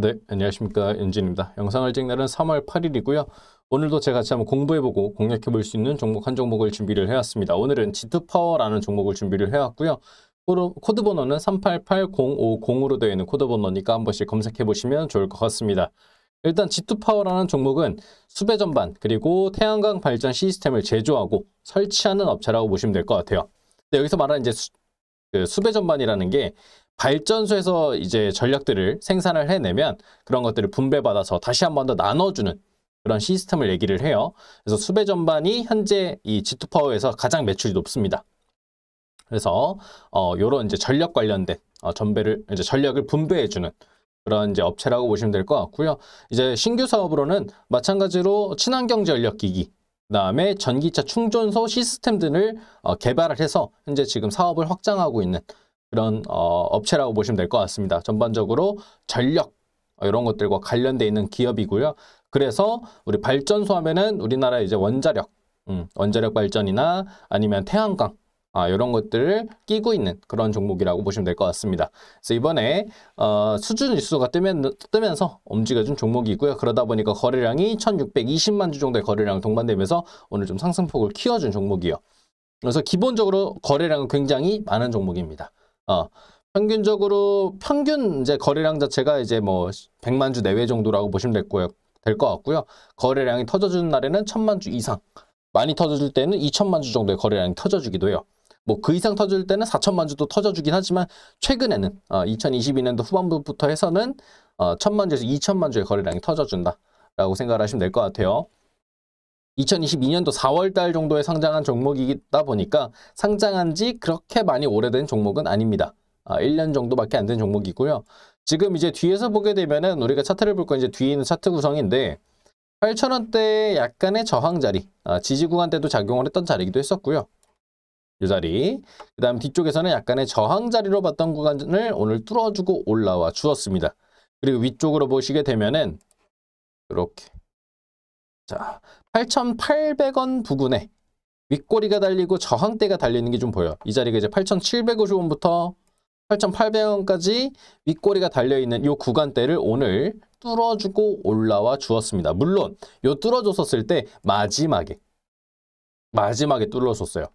네, 안녕하십니까. 연진입니다. 영상을 찍는 날은 3월 8일이고요. 오늘도 제가 같이 한번 공부해보고 공략해볼 수 있는 종목 한 종목을 준비를 해왔습니다. 오늘은 지2파워라는 종목을 준비를 해왔고요. 코드 번호는 388050으로 되어 있는 코드 번호니까 한 번씩 검색해보시면 좋을 것 같습니다. 일단 지2파워라는 종목은 수배 전반 그리고 태양광 발전 시스템을 제조하고 설치하는 업체라고 보시면 될 것 같아요. 네, 여기서 말하는 이제 그 수배 전반이라는 게 발전소에서 이제 전력들을 생산을 해내면 그런 것들을 분배받아서 다시 한 번 더 나눠주는 그런 시스템을 얘기를 해요. 그래서 수배 전반이 현재 이 G2파워에서 가장 매출이 높습니다. 그래서 어 요런 이제 전력 관련된 어, 전배를 이제 전력을 분배해 주는 그런 이제 업체라고 보시면 될 것 같고요. 이제 신규 사업으로는 마찬가지로 친환경 전력 기기 그 다음에 전기차 충전소 시스템 등을 어, 개발을 해서 현재 지금 사업을 확장하고 있는 그런 어, 업체라고 보시면 될 것 같습니다. 전반적으로 전력 어, 이런 것들과 관련되어 있는 기업이고요. 그래서 우리 발전소 하면은 우리나라 이제 원자력, 음, 원자력 발전이나 아니면 태양광 아, 이런 것들을 끼고 있는 그런 종목이라고 보시면 될 것 같습니다. 그래서 이번에 어, 수준 지수가 뜨면, 뜨면서 움직여준 종목이 있고요. 그러다 보니까 거래량이 1620만 주 정도의 거래량 동반되면서 오늘 좀 상승폭을 키워준 종목이요. 그래서 기본적으로 거래량은 굉장히 많은 종목입니다. 어, 평균적으로 평균 이제 거래량 자체가 이제 뭐 100만 주 내외 정도라고 보시면 될거될것 같고요. 거래량이 터져주는 날에는 1000만 주 이상, 많이 터져줄 때는 2 0 0 0만주 정도의 거래량이 터져주기도 해요. 뭐그 이상 터질 때는 4천만 주도 터져주긴 하지만 최근에는 어, 2022년도 후반부부터 해서는 어, 천만 주에서 2천만 주의 거래량이 터져준다라고 생각을 하시면 될 것 같아요. 2022년도 4월 달 정도에 상장한 종목이다 보니까 상장한 지 그렇게 많이 오래된 종목은 아닙니다. 아, 1년 정도밖에 안 된 종목이고요. 지금 이제 뒤에서 보게 되면은 우리가 차트를 볼 건이 뒤에 있는 차트 구성인데 8 0 0 0원대 약간의 저항 자리, 아, 지지 구간 대도 작용을 했던 자리이기도 했었고요. 이 자리. 그 다음 뒤쪽에서는 약간의 저항 자리로 봤던 구간을 오늘 뚫어주고 올라와 주었습니다. 그리고 위쪽으로 보시게 되면은 이렇게 자 8,800원 부근에 윗꼬리가 달리고 저항대가 달리는 게 좀 보여요. 이 자리가 이제 8,750원부터 8,800원까지 윗꼬리가 달려있는 이 구간대를 오늘 뚫어주고 올라와 주었습니다. 물론 이 뚫어줬었을 때 마지막에 마지막에 뚫어줬어요.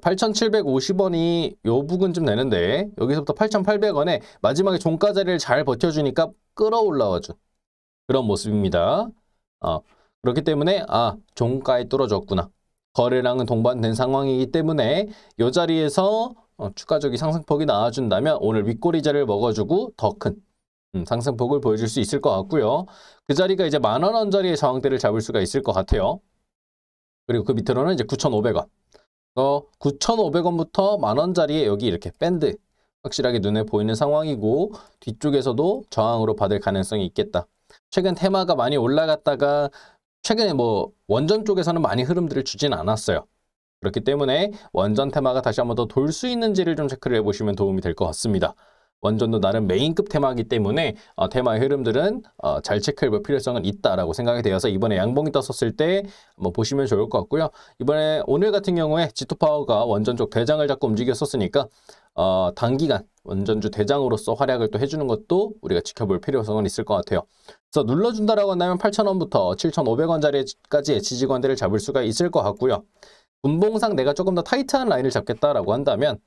8,750원이 요 부근 쯤되는데 여기서부터 8,800원에 마지막에 종가 자리를 잘 버텨주니까 끌어올라와준 그런 모습입니다. 어, 그렇기 때문에 아 종가에 떨어졌구나. 거래량은 동반된 상황이기 때문에 요 자리에서 어, 추가적인 상승폭이 나와준다면 오늘 윗꼬리자를 먹어주고 더큰 음, 상승폭을 보여줄 수 있을 것 같고요. 그 자리가 이제 만원 원자리의 저항대를 잡을 수가 있을 것 같아요. 그리고 그 밑으로는 이제 9,500원. 9,500원부터 어, 만원짜리에 여기 이렇게 밴드 확실하게 눈에 보이는 상황이고 뒤쪽에서도 저항으로 받을 가능성이 있겠다. 최근 테마가 많이 올라갔다가 최근에 뭐 원전 쪽에서는 많이 흐름들을 주진 않았어요. 그렇기 때문에 원전 테마가 다시 한번 더 돌 수 있는지를 좀 체크를 해보시면 도움이 될 것 같습니다. 원전도 나름 메인급 테마이기 때문에 어, 테마의 흐름들은 어, 잘 체크해볼 필요성은 있다라고 생각이 되어서 이번에 양봉이 떴었을 때 뭐 보시면 좋을 것 같고요. 이번에 오늘 같은 경우에 지토파워가 원전 쪽 대장을 잡고 움직였었으니까 어, 단기간 원전주 대장으로서 활약을 또 해주는 것도 우리가 지켜볼 필요성은 있을 것 같아요. 그래서 눌러준다라고 한다면 8,000원부터 7,500원짜리까지의 지지관대를 잡을 수가 있을 것 같고요. 분봉상 내가 조금 더 타이트한 라인을 잡겠다라고 한다면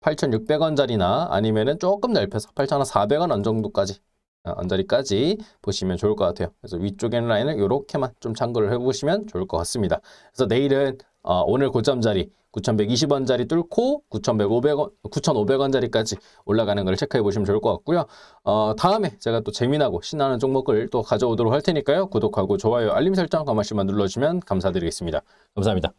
8,600원짜리나 아니면은 조금 넓혀서 8,400원 정도까지 언저리까지 어, 보시면 좋을 것 같아요. 그래서 위쪽에 있는 라인을 이렇게만 좀 참고를 해보시면 좋을 것 같습니다. 그래서 내일은 어, 오늘 고점자리 9,120원짜리 뚫고 9,500원, 9,500원짜리까지 올라가는 걸 체크해 보시면 좋을 것 같고요. 어, 다음에 제가 또 재미나고 신나는 종목을 또 가져오도록 할 테니까요. 구독하고 좋아요, 알림 설정 한 번씩만 눌러주시면 감사드리겠습니다. 감사합니다.